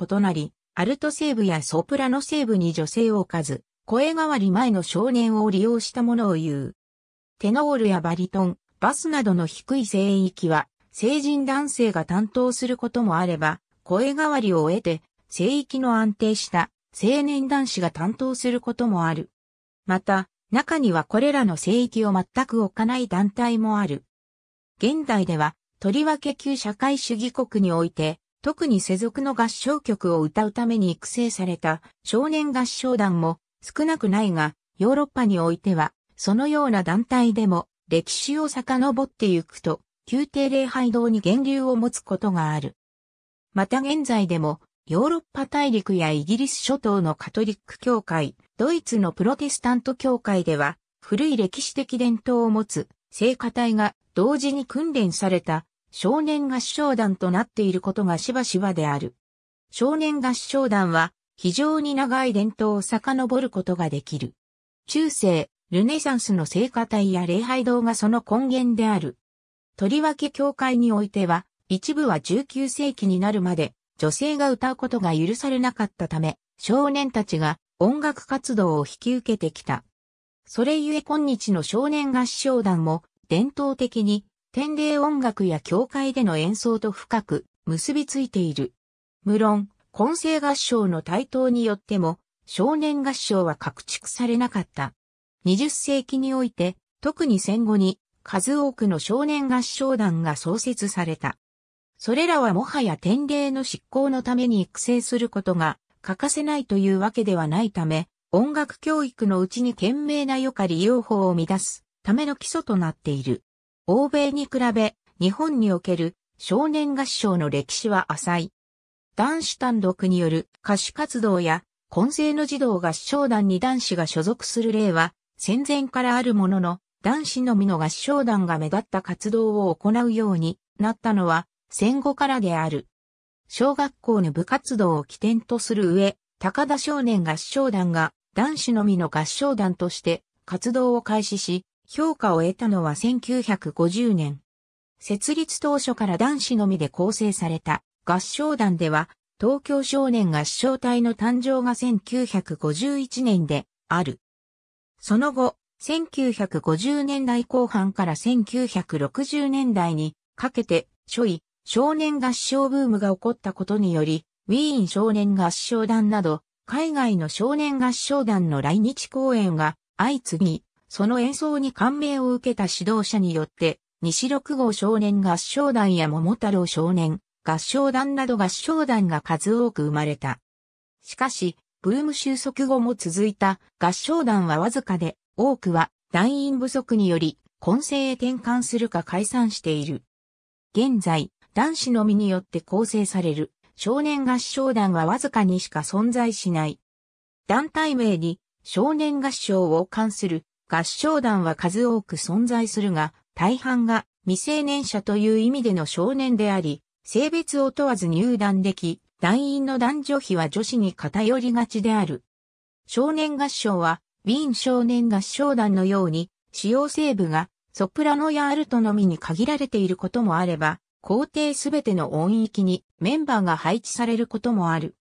異なり、アルト西部やソプラノ西部に女性を置かず、声変わり前の少年を利用したものを言う。テノールやバリトン、バスなどの低い声域は、成人男性が担当することもあれば、声変わりを得て、声域の安定した青年男子が担当することもある。また、中にはこれらの聖域を全く置かない団体もある。現代では、とりわけ旧社会主義国において、特に世俗の合唱曲を歌うために育成された少年合唱団も少なくないが、ヨーロッパにおいては、そのような団体でも歴史を遡ってゆくと、宮廷礼拝堂に源流を持つことがある。また現在でも、ヨーロッパ大陸やイギリス諸島のカトリック教会、ドイツのプロテスタント教会では、古い歴史的伝統を持つ、聖歌隊が同時に訓練された少年合唱団となっていることがしばしばである。少年合唱団は非常に長い伝統を遡ることができる。中世、ルネサンスの聖歌隊や礼拝堂がその根源である。とりわけ教会においては、一部は19世紀になるまで女性が歌うことが許されなかったため、少年たちが音楽活動を引き受けてきた。それゆえ今日の少年合唱団も伝統的に天霊音楽や教会での演奏と深く結びついている。無論、混声合唱の台頭によっても、少年合唱は拡築されなかった。20世紀において、特に戦後に、数多くの少年合唱団が創設された。それらはもはや天霊の執行のために育成することが欠かせないというわけではないため、音楽教育のうちに賢明な良か利用法を乱すための基礎となっている。欧米に比べ、日本における少年合唱の歴史は浅い。男子単独による歌手活動や、混成の児童合唱団に男子が所属する例は、戦前からあるものの、男子のみの合唱団が目立った活動を行うようになったのは、戦後からである。小学校の部活動を起点とする上、高田少年合唱団が男子のみの合唱団として活動を開始し、評価を得たのは1950年。設立当初から男子のみで構成された合唱団では、東京少年合唱隊の誕生が1951年である。その後、1950年代後半から1960年代にかけて、初位、少年合唱ブームが起こったことにより、ウィーン少年合唱団など、海外の少年合唱団の来日公演が相次ぎ、その演奏に感銘を受けた指導者によって、西六号少年合唱団や桃太郎少年、合唱団など合唱団が数多く生まれた。しかし、ブーム収束後も続いた合唱団はわずかで、多くは団員不足により、混成へ転換するか解散している。現在、男子のみによって構成される少年合唱団はわずかにしか存在しない。団体名に少年合唱を冠する合唱団は数多く存在するが、大半が未成年者という意味での少年であり、性別を問わず入団でき、団員の男女比は女子に偏りがちである。少年合唱は、ウィーン少年合唱団のように、使用西部がソプラノやアルトのみに限られていることもあれば、皇帝すべての音域にメンバーが配置されることもある。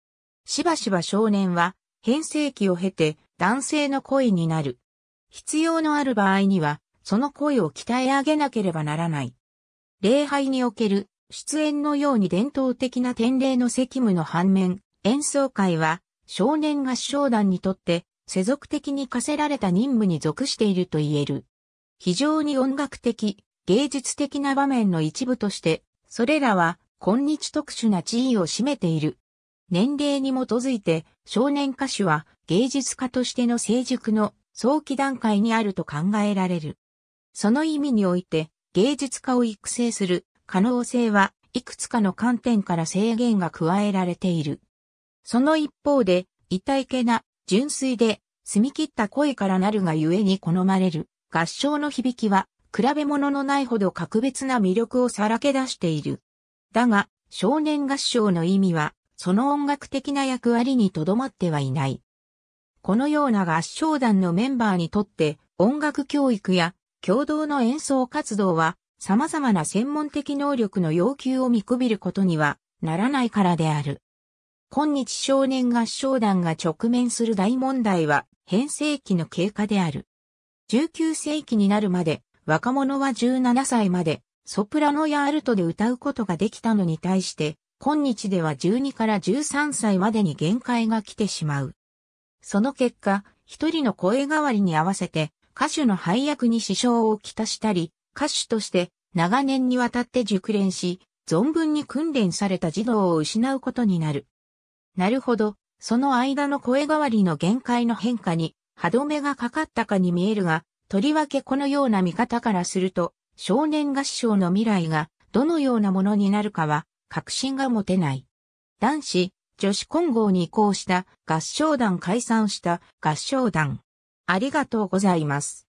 しばしば少年は、編成期を経て男性の声になる。必要のある場合には、その声を鍛え上げなければならない。礼拝における出演のように伝統的な典礼の責務の反面、演奏会は少年合唱団にとって世俗的に課せられた任務に属していると言える。非常に音楽的、芸術的な場面の一部として、それらは今日特殊な地位を占めている。年齢に基づいて少年歌手は芸術家としての成熟の早期段階にあると考えられる。その意味において、芸術家を育成する可能性はいくつかの観点から制限が加えられている。その一方で、いたいけな、純粋で、澄み切った声からなるがゆえに好まれる、合唱の響きは、比べ物のないほど格別な魅力をさらけ出している。だが、少年合唱の意味は、その音楽的な役割にとどまってはいない。このような合唱団のメンバーにとって音楽教育や共同の演奏活動は様々な専門的能力の要求を見くびることにはならないからである。今日少年合唱団が直面する大問題は変世期の経過である。19世紀になるまで若者は17歳までソプラノやアルトで歌うことができたのに対して今日では12から13歳までに限界が来てしまう。その結果、一人の声変わりに合わせて歌手の配役に支障をきたしたり、歌手として長年にわたって熟練し、存分に訓練された児童を失うことになる。なるほど、その間の声変わりの限界の変化に歯止めがかかったかに見えるが、とりわけこのような見方からすると、少年合唱の未来がどのようなものになるかは確信が持てない。男子、女子混合に移行した合唱団解散した合唱団。ありがとうございます。